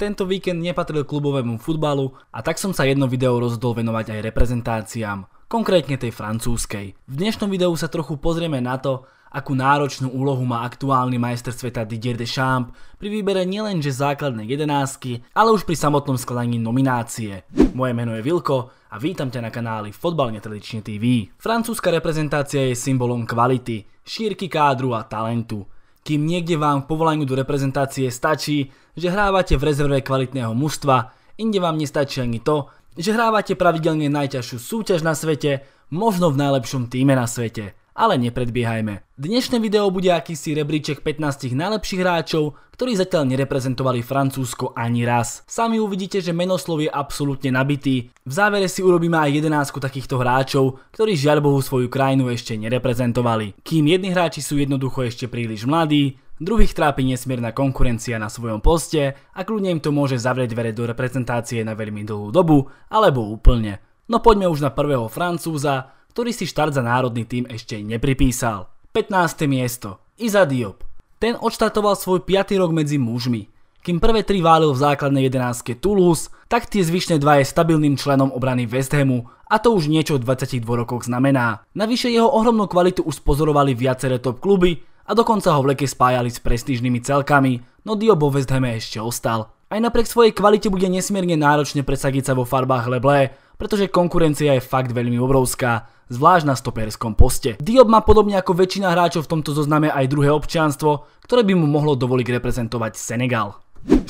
Tento víkend nepatril klubovému futbalu a tak som sa jedno video rozhodol venovať aj reprezentáciám, konkrétne tej francúzskej. V dnešnom videu sa trochu pozrieme na to, akú náročnú úlohu má aktuálny majster sveta Didier Deschamps pri výbere nielenže základnej jedenásky, ale už pri samotnom skladaní nominácie. Moje meno je Vilko a vítam ťa na kanáli Fotbal netradične TV. Francúzska reprezentácia je symbolom kvality, šírky kádru a talentu kým niekde vám k povolaniu do reprezentácie stačí, že hrávate v rezerve kvalitného mužstva, inde vám nestačí ani to, že hrávate pravidelne najťažšiu súťaž na svete, možno v najlepšom týme na svete ale nepredbiehajme. Dnešné video bude akýsi rebríček 15 najlepších hráčov, ktorí zatiaľ nereprezentovali Francúzsko ani raz. Sami uvidíte, že menoslov je absolútne nabitý. V závere si urobíme aj 11 takýchto hráčov, ktorí žiaľ Bohu svoju krajinu ešte nereprezentovali. Kým jedni hráči sú jednoducho ešte príliš mladí, druhých trápi nesmierna konkurencia na svojom poste a kľudne im to môže zavrieť dvere do reprezentácie na veľmi dlhú dobu alebo úplne. No poďme už na prvého Francúza, ktorý si štart za národný tým ešte nepripísal. 15. miesto. Iza Diop. Ten odštartoval svoj 5. rok medzi mužmi. Kým prvé tri válil v základnej 11. Toulouse, tak tie zvyšné dva je stabilným členom obrany West Hamu a to už niečo v 22 rokoch znamená. Navyše jeho ohromnú kvalitu už spozorovali viaceré top kluby a dokonca ho v leke spájali s prestížnymi celkami, no Diop vo West Hame ešte ostal. Aj napriek svojej kvalite bude nesmierne náročne presadiť sa vo farbách Leblé, pretože konkurencia je fakt veľmi obrovská, zvlášť na stoperskom poste. Diop má podobne ako väčšina hráčov v tomto zozname aj druhé občianstvo, ktoré by mu mohlo dovoliť reprezentovať Senegal. 14.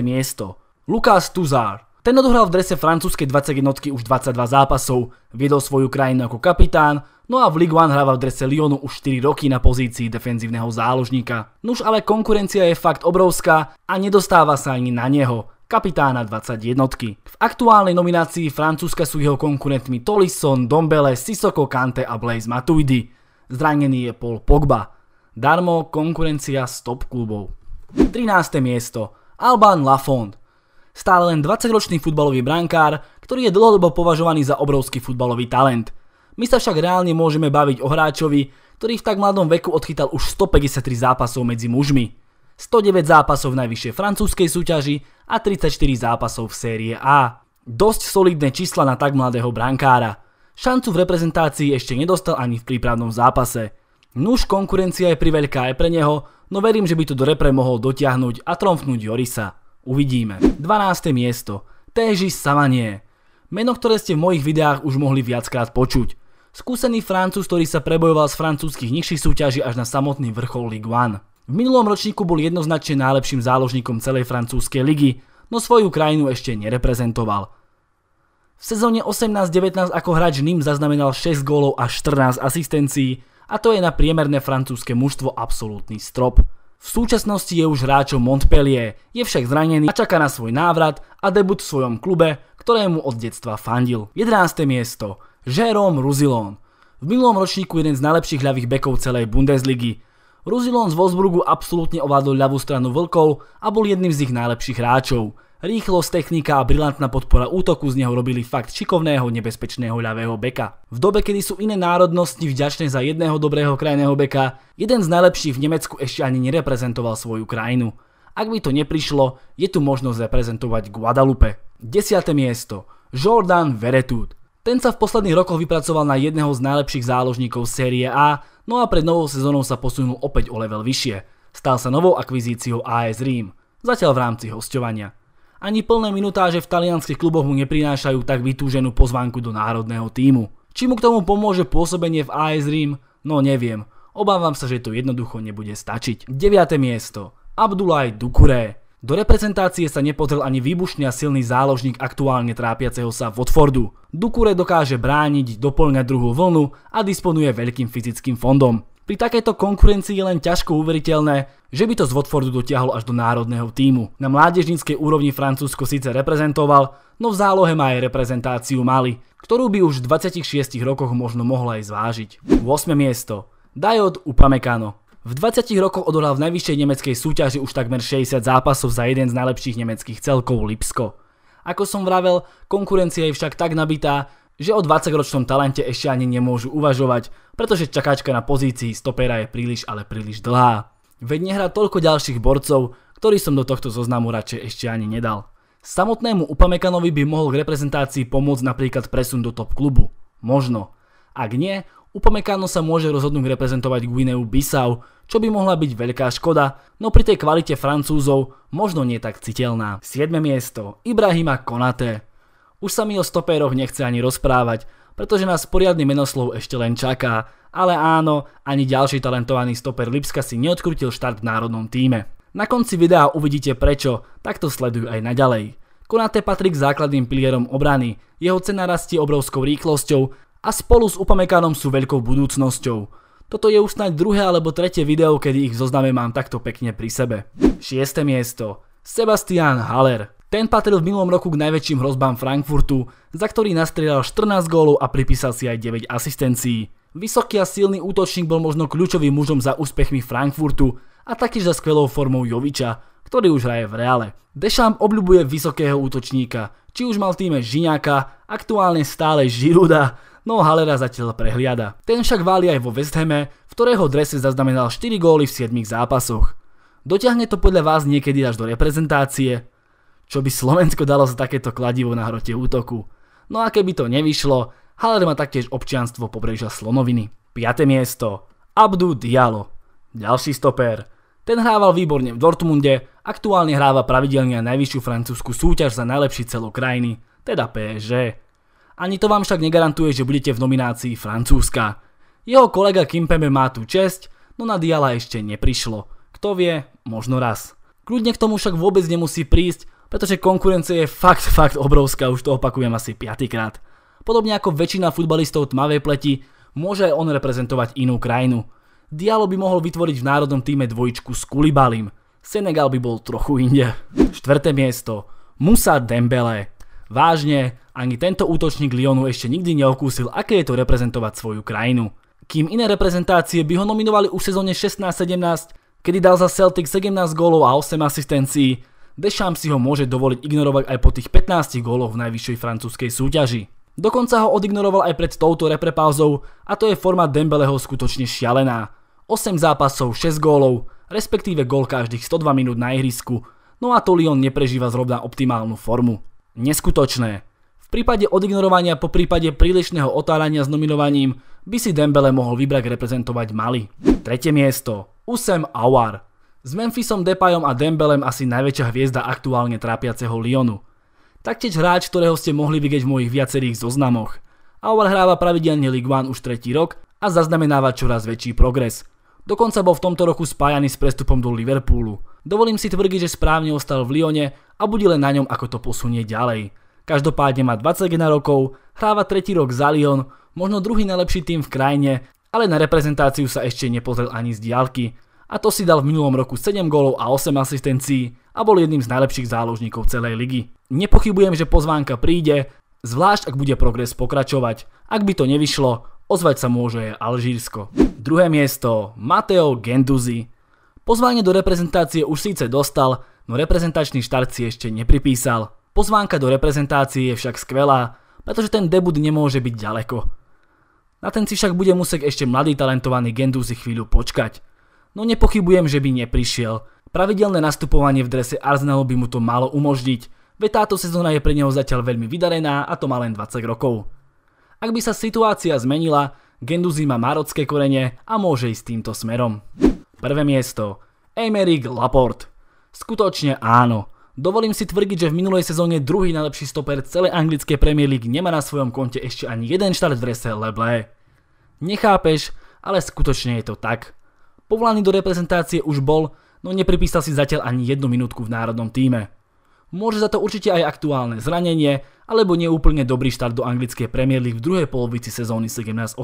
miesto Lukas Tuzar ten odohral v drese francúzskej 21 už 22 zápasov, viedol svoju krajinu ako kapitán, no a v Ligue 1 hráva v drese Lyonu už 4 roky na pozícii defenzívneho záložníka. Nuž ale konkurencia je fakt obrovská a nedostáva sa ani na neho kapitána 21. V aktuálnej nominácii Francúzska sú jeho konkurentmi Tolisson, Dombele, Sisoko, Kante a Blaise Matuidi. Zranený je Paul Pogba. Darmo konkurencia s top klubov. 13. miesto Alban Lafond. Stále len 20-ročný futbalový brankár, ktorý je dlhodobo považovaný za obrovský futbalový talent. My sa však reálne môžeme baviť o hráčovi, ktorý v tak mladom veku odchytal už 153 zápasov medzi mužmi. 109 zápasov v najvyššej francúzskej súťaži a 34 zápasov v série A. Dosť solidné čísla na tak mladého brankára. Šancu v reprezentácii ešte nedostal ani v prípravnom zápase. Nuž konkurencia je priveľká aj pre neho, no verím, že by to do repre mohol dotiahnuť a tromfnúť Jorisa. Uvidíme. 12. miesto. Téži Savanie. Meno, ktoré ste v mojich videách už mohli viackrát počuť. Skúsený Francúz, ktorý sa prebojoval z francúzských nižších súťaží až na samotný vrchol Ligue 1. V minulom ročníku bol jednoznačne najlepším záložníkom celej francúzskej ligy, no svoju krajinu ešte nereprezentoval. V sezóne 18-19 ako hráč Ním zaznamenal 6 gólov a 14 asistencií a to je na priemerné francúzske mužstvo absolútny strop. V súčasnosti je už hráčom Montpellier, je však zranený a čaká na svoj návrat a debut v svojom klube, ktorému od detstva fandil. 11. miesto Jérôme Ruzilon. V minulom ročníku jeden z najlepších ľavých bekov celej Bundesligy, Ruzilon z Wolfsburgu absolútne ovládol ľavú stranu vlkov a bol jedným z ich najlepších hráčov. Rýchlosť, technika a brilantná podpora útoku z neho robili fakt šikovného, nebezpečného ľavého beka. V dobe, kedy sú iné národnosti vďačné za jedného dobrého krajného beka, jeden z najlepších v Nemecku ešte ani nereprezentoval svoju krajinu. Ak by to neprišlo, je tu možnosť reprezentovať Guadalupe. 10. miesto. Jordan Veretout. Ten sa v posledných rokoch vypracoval na jedného z najlepších záložníkov série A, no a pred novou sezónou sa posunul opäť o level vyššie. Stal sa novou akvizíciou AS Rím, zatiaľ v rámci hostovania. Ani plné minutáže v talianských kluboch mu neprinášajú tak vytúženú pozvánku do národného týmu. Či mu k tomu pomôže pôsobenie v AS Rím? No neviem. Obávam sa, že to jednoducho nebude stačiť. 9. miesto. Abdulaj Dukuré. Do reprezentácie sa nepozrel ani výbušne a silný záložník aktuálne trápiaceho sa Watfordu. Dukure dokáže brániť, doplňať druhú vlnu a disponuje veľkým fyzickým fondom. Pri takejto konkurencii je len ťažko uveriteľné, že by to z Watfordu dotiahol až do národného týmu. Na mládežníckej úrovni Francúzsko síce reprezentoval, no v zálohe má aj reprezentáciu Mali, ktorú by už v 26 rokoch možno mohla aj zvážiť. 8. miesto Dajot Upamecano v 20 rokoch odohral v najvyššej nemeckej súťaži už takmer 60 zápasov za jeden z najlepších nemeckých celkov Lipsko. Ako som vravel, konkurencia je však tak nabitá, že o 20-ročnom talente ešte ani nemôžu uvažovať, pretože čakáčka na pozícii stopera je príliš, ale príliš dlhá. Veď nehrá toľko ďalších borcov, ktorý som do tohto zoznamu radšej ešte ani nedal. Samotnému Upamekanovi by mohol k reprezentácii pomôcť napríklad presun do top klubu. Možno. Ak nie, Upamecano sa môže rozhodnúť reprezentovať Guineu Bissau, čo by mohla byť veľká škoda, no pri tej kvalite Francúzov možno nie tak citeľná. 7. miesto Ibrahima Konaté Už sa mi o stopéroch nechce ani rozprávať, pretože nás poriadny menoslov ešte len čaká, ale áno, ani ďalší talentovaný stoper Lipska si neodkrutil štart v národnom týme. Na konci videa uvidíte prečo, tak to sledujú aj naďalej. Konate patrí k základným pilierom obrany, jeho cena rastie obrovskou rýchlosťou a spolu s Upamekanom sú veľkou budúcnosťou. Toto je už snáď druhé alebo tretie video, kedy ich v zozname mám takto pekne pri sebe. 6. miesto Sebastian Haller ten patril v minulom roku k najväčším hrozbám Frankfurtu, za ktorý nastrieľal 14 gólov a pripísal si aj 9 asistencií. Vysoký a silný útočník bol možno kľúčovým mužom za úspechmi Frankfurtu a taktiež za skvelou formou Joviča, ktorý už hraje v reále. Dešam obľubuje vysokého útočníka, či už mal v týme Žiňáka, aktuálne stále Žiruda no Halera zatiaľ prehliada. Ten však váli aj vo Westhame, v ktorého drese zaznamenal 4 góly v 7 zápasoch. Dotiahne to podľa vás niekedy až do reprezentácie? Čo by Slovensko dalo za takéto kladivo na hrote útoku? No a keby to nevyšlo, Haller má taktiež občianstvo pobrežia Slonoviny. 5. miesto Abdu Diallo. Ďalší stoper. Ten hrával výborne v Dortmunde, aktuálne hráva pravidelne aj najvyššiu francúzsku súťaž za najlepší celok krajiny, teda PSG. Ani to vám však negarantuje, že budete v nominácii Francúzska. Jeho kolega Kimpembe má tú česť, no na diala ešte neprišlo. Kto vie, možno raz. Kľudne k tomu však vôbec nemusí prísť, pretože konkurencia je fakt, fakt obrovská, už to opakujem asi piatýkrát. Podobne ako väčšina futbalistov tmavej pleti, môže aj on reprezentovať inú krajinu. Dialo by mohol vytvoriť v národnom týme dvojičku s Kulibalim. Senegal by bol trochu inde. Štvrté miesto. Musa Dembele. Vážne, ani tento útočník Lyonu ešte nikdy neokúsil, aké je to reprezentovať svoju krajinu. Kým iné reprezentácie by ho nominovali už v sezóne 16-17, kedy dal za Celtic 17 gólov a 8 asistencií, Dešam si ho môže dovoliť ignorovať aj po tých 15 góloch v najvyššej francúzskej súťaži. Dokonca ho odignoroval aj pred touto reprepauzou a to je forma Dembeleho skutočne šialená. 8 zápasov, 6 gólov, respektíve gól každých 102 minút na ihrisku, no a to Lyon neprežíva zrovna optimálnu formu neskutočné. V prípade odignorovania po prípade prílišného otárania s nominovaním by si Dembele mohol vybrať reprezentovať Mali. Tretie miesto. Usem Awar. S Memphisom Depayom a Dembelem asi najväčšia hviezda aktuálne trápiaceho Lyonu. Taktiež hráč, ktorého ste mohli vidieť v mojich viacerých zoznamoch. Awar hráva pravidelne League One už tretí rok a zaznamenáva čoraz väčší progres – Dokonca bol v tomto roku spájaný s prestupom do Liverpoolu. Dovolím si tvrdiť, že správne ostal v Lyone a bude len na ňom, ako to posunie ďalej. Každopádne má 21 rokov, hráva tretí rok za Lyon, možno druhý najlepší tým v krajine, ale na reprezentáciu sa ešte nepozrel ani z diálky. A to si dal v minulom roku 7 gólov a 8 asistencií a bol jedným z najlepších záložníkov celej ligy. Nepochybujem, že pozvánka príde, zvlášť ak bude progres pokračovať. Ak by to nevyšlo, Ozvať sa môže aj Alžírsko. Druhé miesto Mateo Genduzi. Pozvanie do reprezentácie už síce dostal, no reprezentačný štart si ešte nepripísal. Pozvánka do reprezentácie je však skvelá, pretože ten debut nemôže byť ďaleko. Na ten si však bude musieť ešte mladý talentovaný Genduzi chvíľu počkať. No nepochybujem, že by neprišiel. Pravidelné nastupovanie v drese Arsenalu by mu to malo umožniť, veď táto sezóna je pre neho zatiaľ veľmi vydarená a to má len 20 rokov. Ak by sa situácia zmenila, Genduzi má marocké korene a môže ísť týmto smerom. Prvé miesto. Emerick Laporte. Skutočne áno. Dovolím si tvrdiť, že v minulej sezóne druhý najlepší stoper celej anglické Premier League nemá na svojom konte ešte ani jeden štart v drese Leblé. Nechápeš, ale skutočne je to tak. Povolaný do reprezentácie už bol, no nepripísal si zatiaľ ani jednu minútku v národnom týme. Môže za to určite aj aktuálne zranenie, alebo neúplne dobrý štart do anglickej Premier League v druhej polovici sezóny 17-18.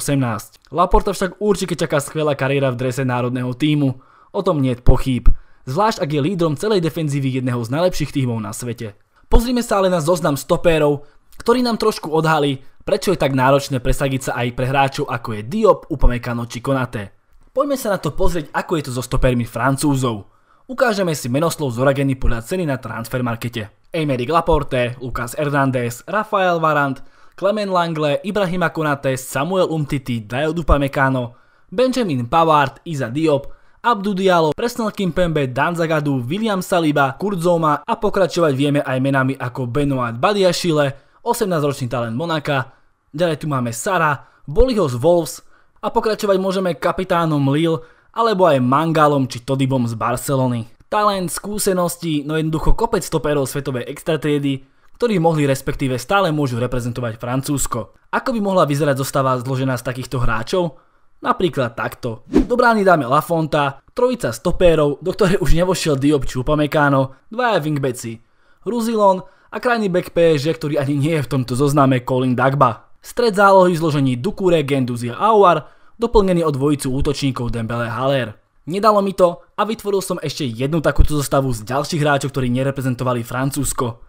Laporta však určite čaká skvelá kariéra v drese národného týmu, o tom nie je pochýb, zvlášť ak je lídrom celej defenzívy jedného z najlepších týmov na svete. Pozrime sa ale na zoznam stopérov, ktorý nám trošku odhalí, prečo je tak náročné presadiť sa aj pre hráčov ako je Diop, Upamecano či Konaté. Poďme sa na to pozrieť, ako je to so stopermi Francúzov. Ukážeme si menoslov z Orageny podľa ceny na transfermarkete. Emery Laporte, Lukas Hernández, Rafael Varant, Clement Langle, Ibrahima Konate, Samuel Umtiti, Dayo Dupamecano, Benjamin Pavard, Iza Diop, Abdu Diallo, Presnel Kimpembe, Dan Zagadu, William Saliba, Zoma a pokračovať vieme aj menami ako Benoit Badiašile, 18-ročný talent Monaka, ďalej tu máme Sara, Boliho z Wolves a pokračovať môžeme kapitánom Lille, alebo aj Mangalom či Todibom z Barcelony. Talent, skúsenosti, no jednoducho kopec stoperov svetovej extratriedy, ktorí mohli respektíve stále môžu reprezentovať Francúzsko. Ako by mohla vyzerať zostava zložená z takýchto hráčov? Napríklad takto. Do brány dáme Lafonta, trojica stopérov, do ktorej už nevošiel Diop či Upamecano, dvaja wingbeci, Ruzilon a krajný back PSG, ktorý ani nie je v tomto zozname Colin Dagba. Stred zálohy zložení Dukure, Genduzi a Aouar, doplnený o dvojicu útočníkov Dembele Haller. Nedalo mi to a vytvoril som ešte jednu takúto zostavu z ďalších hráčov, ktorí nereprezentovali Francúzsko.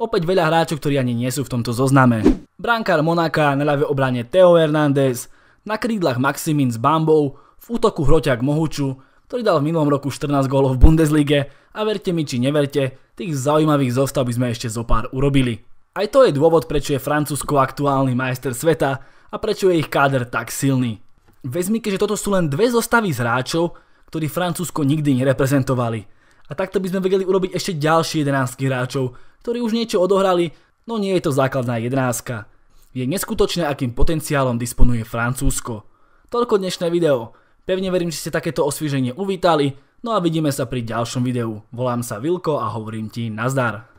Opäť veľa hráčov, ktorí ani nie sú v tomto zozname. Brankár Monaka, na ľavej obrane Theo Hernández, na krídlach Maximin s Bambou, v útoku Hroťák Mohuču, ktorý dal v minulom roku 14 gólov v Bundeslige a verte mi či neverte, tých zaujímavých zostav by sme ešte zo pár urobili. Aj to je dôvod, prečo je Francúzsko aktuálny majster sveta a prečo je ich káder tak silný. Vezmite, že toto sú len dve zostavy z hráčov, ktorí Francúzsko nikdy nereprezentovali. A takto by sme vedeli urobiť ešte ďalší 11 hráčov, ktorí už niečo odohrali, no nie je to základná 11. Je neskutočné, akým potenciálom disponuje Francúzsko. Toľko dnešné video. Pevne verím, že ste takéto osvieženie uvítali, no a vidíme sa pri ďalšom videu. Volám sa Vilko a hovorím ti nazdar.